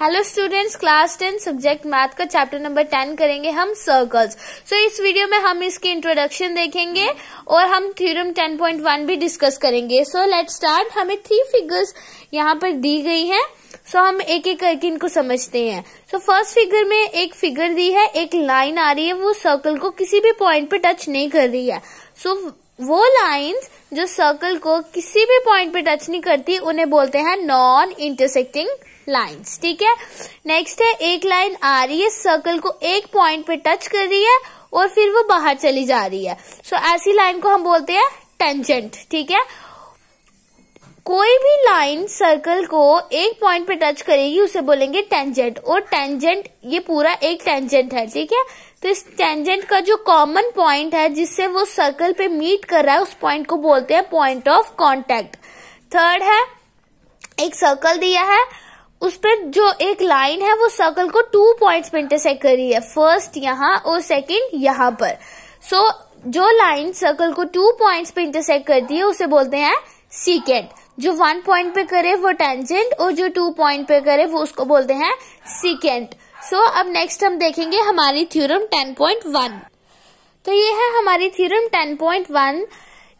hello students class ten subject math का chapter number ten करेंगे हम सर्कल्स सो so, इस वीडियो में हम इसकी इंट्रोडक्शन देखेंगे और हम थ्योरम वन भी डिस्कस करेंगे सो लेट स्टार्ट हमें थ्री फिगर्स यहाँ पर दी गई हैं सो so, हम एक एक करके इनको समझते हैं सो फर्स्ट फिगर में एक फिगर दी है एक लाइन आ रही है वो सर्कल को किसी भी पॉइंट पे टच नहीं कर रही है सो so, वो लाइंस जो सर्कल को किसी भी पॉइंट पे टच नहीं करती उन्हें बोलते हैं नॉन इंटरसेक्टिंग लाइंस ठीक है नेक्स्ट है एक लाइन आ रही है सर्कल को एक पॉइंट पे टच कर रही है और फिर वो बाहर चली जा रही है सो so, ऐसी लाइन को हम बोलते हैं टेंजेंट ठीक है कोई भी लाइन सर्कल को एक पॉइंट पे टच करेगी उसे बोलेंगे टेंजेंट और टेंजेंट ये पूरा एक टेंजेंट है ठीक है तो इस टेंजेंट का जो कॉमन पॉइंट है जिससे वो सर्कल पे मीट कर रहा है उस पॉइंट को बोलते हैं पॉइंट ऑफ कॉन्टेक्ट थर्ड है एक सर्कल दिया है उस पर जो एक लाइन है वो सर्कल को टू पॉइंट्स पे इंटरसेक्ट कर रही है फर्स्ट यहाँ और सेकंड यहाँ पर सो so, जो लाइन सर्कल को टू पॉइंट्स पे इंटरसेक्ट करती है उसे बोलते हैं सीकेंट जो वन पॉइंट पे करे वो टेंजेंट और जो टू पॉइंट पे करे वो उसको बोलते हैं सिकेंट सो so, अब नेक्स्ट हम देखेंगे हमारी थ्योरम 10.1 तो ये है हमारी थ्योरम 10.1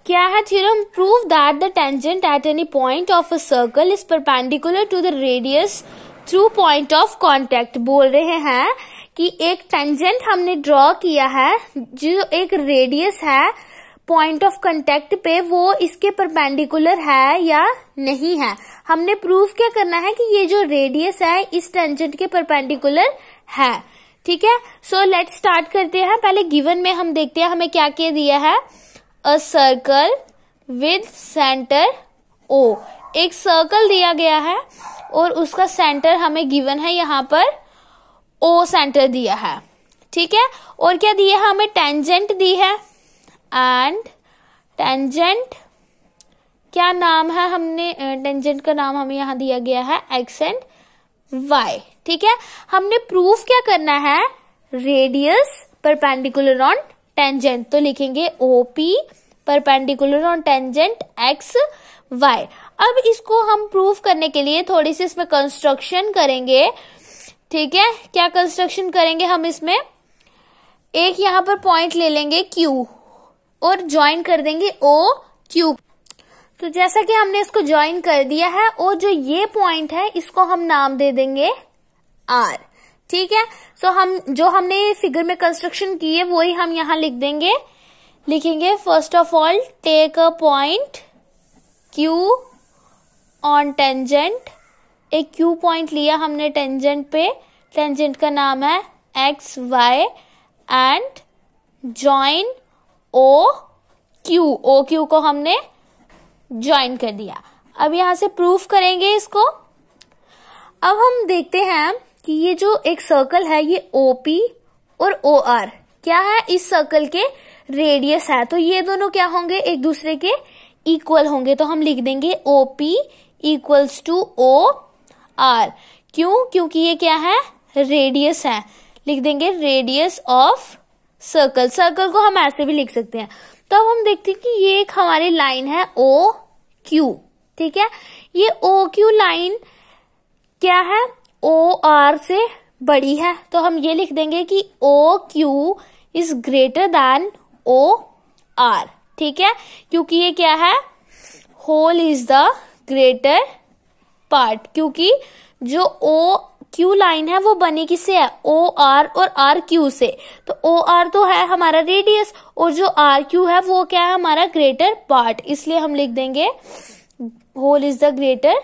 क्या है theorem prove that the tangent at any point of a circle is perpendicular to the radius through point of contact बोल रहे हैं कि एक टेंजेंट हमने ड्रॉ किया है जो एक रेडियस है पॉइंट ऑफ कंटेक्ट पे वो इसके परपेंडिकुलर है या नहीं है हमने प्रूफ क्या करना है कि ये जो रेडियस है इस टेंजेंट के परपेंडिकुलर है ठीक है सो लेट स्टार्ट करते हैं पहले गिवन में हम देखते हैं हमें क्या क्या दिया है a circle with centre O एक सर्कल दिया गया है और उसका सेंटर हमें गिवन है यहाँ पर ओ सेंटर दिया है ठीक है और क्या दिया है हमें टेंजेंट दी है एंड टेंजेंट क्या नाम है हमने टेंजेंट का नाम हमें यहाँ दिया गया है एक्स एंड वाई ठीक है हमने प्रूफ क्या करना है रेडियस परपेंडिकुलर ऑन टेंजेंट तो लिखेंगे OP perpendicular on tangent X Y अब इसको हम प्रूफ करने के लिए थोड़ी सी इसमें कंस्ट्रक्शन करेंगे ठीक है क्या कंस्ट्रक्शन करेंगे हम इसमें एक यहां पर पॉइंट ले लेंगे क्यू और ज्वाइन कर देंगे ओ क्यूब तो जैसा कि हमने इसको ज्वाइन कर दिया है और जो ये पॉइंट है इसको हम नाम दे देंगे आर ठीक है सो so हम जो हमने फिगर में कंस्ट्रक्शन की है वही हम यहां लिख देंगे लिखेंगे first of all take a point Q on tangent एक क्यू पॉइंट लिया हमने टेंजेंट पे टेंजेंट का नाम है X Y and join O Q O Q को हमने ज्वाइन कर दिया अब यहां से प्रूफ करेंगे इसको अब हम देखते हैं कि ये जो एक सर्कल है ये ओ पी और ओ आर क्या है इस सर्कल के रेडियस है तो ये दोनों क्या होंगे एक दूसरे के इक्वल होंगे तो हम लिख देंगे O P equals to O R क्यों क्योंकि ये क्या है रेडियस है लिख देंगे रेडियस ऑफ सर्कल सर्कल को हम ऐसे भी लिख सकते हैं तो अब हम देखते हैं कि ये एक हमारी लाइन है ओ क्यू ठीक है ये ओ क्यू लाइन क्या है ओ आर से बड़ी है तो हम ये लिख देंगे कि O Q is greater than O R ठीक है क्योंकि ये क्या है whole is the greater part क्योंकि जो ओ क्यू लाइन है वो बनी किससे है ओ आर और आर क्यू से तो ओ आर तो है हमारा रेडियस और जो आर क्यू है वो क्या है हमारा ग्रेटर पार्ट इसलिए हम लिख देंगे whole is the greater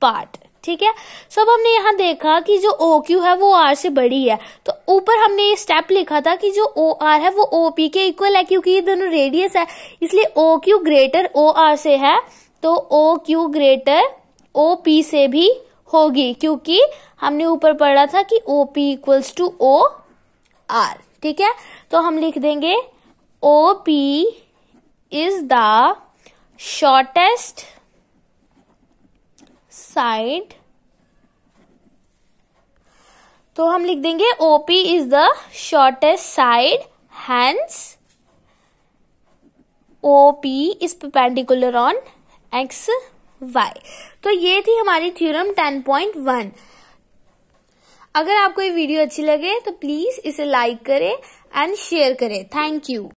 part ठीक है सो अब हमने यहाँ देखा कि जो ओ क्यू है वो आर से बड़ी है तो ऊपर हमने ये स्टेप लिखा था कि जो ओ आर है वो ओ पी के इक्वल है क्योंकि ये दोनों रेडियस है इसलिए O Q greater O R से है तो O Q greater O P से भी होगी क्योंकि हमने ऊपर पढ़ा था कि O P equals to O R ठीक है तो हम लिख देंगे O P is the shortest side तो हम लिख देंगे OP is the shortest side hence OP is perpendicular on X Y तो ये थी हमारी थ्योरम 10.1 अगर आपको ये वीडियो अच्छी लगे तो प्लीज इसे लाइक करें एंड शेयर करें थैंक यू